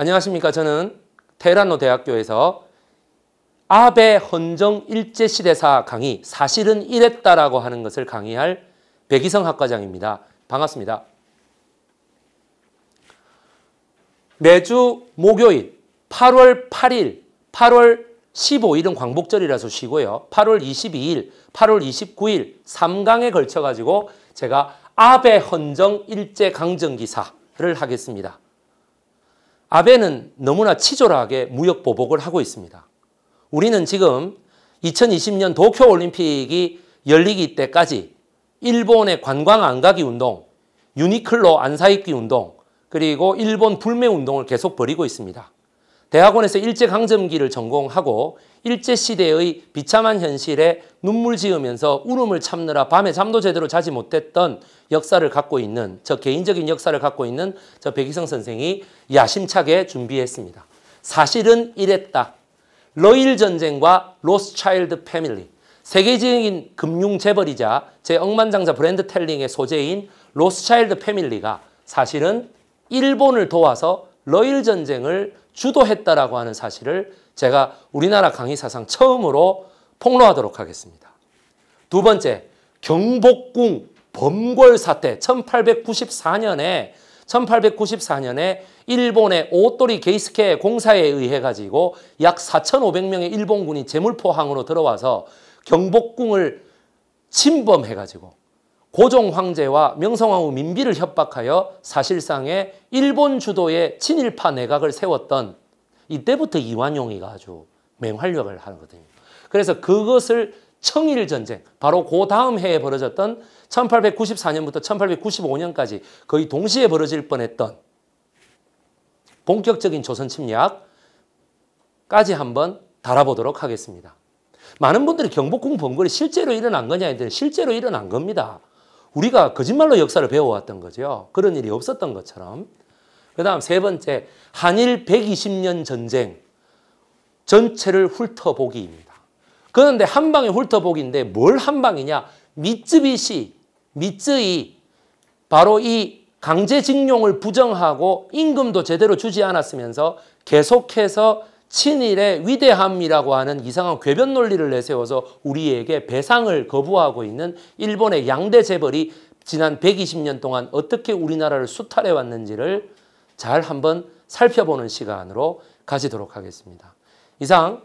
안녕하십니까. 저는 테헤란노 대학교에서 아베 헌정 일제시대사 강의 사실은 이랬다라고 하는 것을 강의할 백이성 학과장입니다. 반갑습니다. 매주 목요일 8월 8일, 8월 15일은 광복절이라서 쉬고요. 8월 22일, 8월 29일 3강에 걸쳐 가지고 제가 아베 헌정 일제 강점기사를 하겠습니다. 아베는 너무나 치졸하게 무역 보복을 하고 있습니다. 우리는 지금 2020년 도쿄 올림픽이 열리기 때까지 일본의 관광 안 가기 운동, 유니클로 안 사입기 운동, 그리고 일본 불매 운동을 계속 벌이고 있습니다. 대학원에서 일제강점기를 전공하고 일제시대의 비참한 현실에 눈물 지으면서 울음을 참느라 밤에 잠도 제대로 자지 못했던 역사를 갖고 있는 저 개인적인 역사를 갖고 있는 저 백희성 선생이 야심차게 준비했습니다. 사실은 이랬다. 러일 전쟁과 로스차일드 패밀리 세계적인 금융 재벌이자 제 억만장자 브랜드 텔링의 소재인 로스차일드 패밀리가 사실은 일본을 도와서 러일 전쟁을 주도했다라고 하는 사실을 제가 우리나라 강의 사상 처음으로 폭로하도록 하겠습니다. 두 번째, 경복궁 범궐 사태 1894년에 1894년에 일본의 오토리 게이스케 공사에 의해 가지고 약 4,500명의 일본군이 제물포항으로 들어와서 경복궁을 침범해 가지고 고종 황제와 명성황후 민비를 협박하여 사실상의 일본 주도의 친일파 내각을 세웠던 이때부터 이완용이가 아주 맹활력을 하거든요. 그래서 그것을 청일 전쟁, 바로 그 다음 해에 벌어졌던 1894년부터 1895년까지 거의 동시에 벌어질 뻔했던 본격적인 조선 침략까지 한번 달아보도록 하겠습니다. 많은 분들이 경복궁 번거리 실제로 일어난 거냐 했더니 실제로 일어난 겁니다. 우리가 거짓말로 역사를 배워왔던 거죠. 그런 일이 없었던 것처럼. 그 다음 세 번째, 한일 120년 전쟁 전체를 훑어보기입니다. 그런데 한 방에 훑어보기인데 뭘 한 방이냐? 미쯔비시, 미쯔이, 바로 이 강제징용을 부정하고 임금도 제대로 주지 않았으면서 계속해서 친일의 위대함이라고 하는 이상한 궤변 논리를 내세워서 우리에게 배상을 거부하고 있는 일본의 양대 재벌이 지난 120년 동안 어떻게 우리나라를 수탈해 왔는지를 잘 한번 살펴보는 시간으로 가지도록 하겠습니다. 이상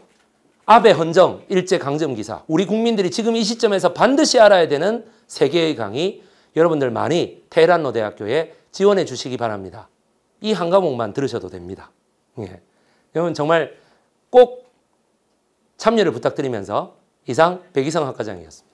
아베 헌정 일제 강점 기사 우리 국민들이 지금 이 시점에서 반드시 알아야 되는 세계의 강의 여러분들 많이 테헤란노 대학교에 지원해 주시기 바랍니다. 이 한 과목만 들으셔도 됩니다. 예. 여러분 정말 꼭 참여를 부탁드리면서 이상 백이성 학과장이었습니다.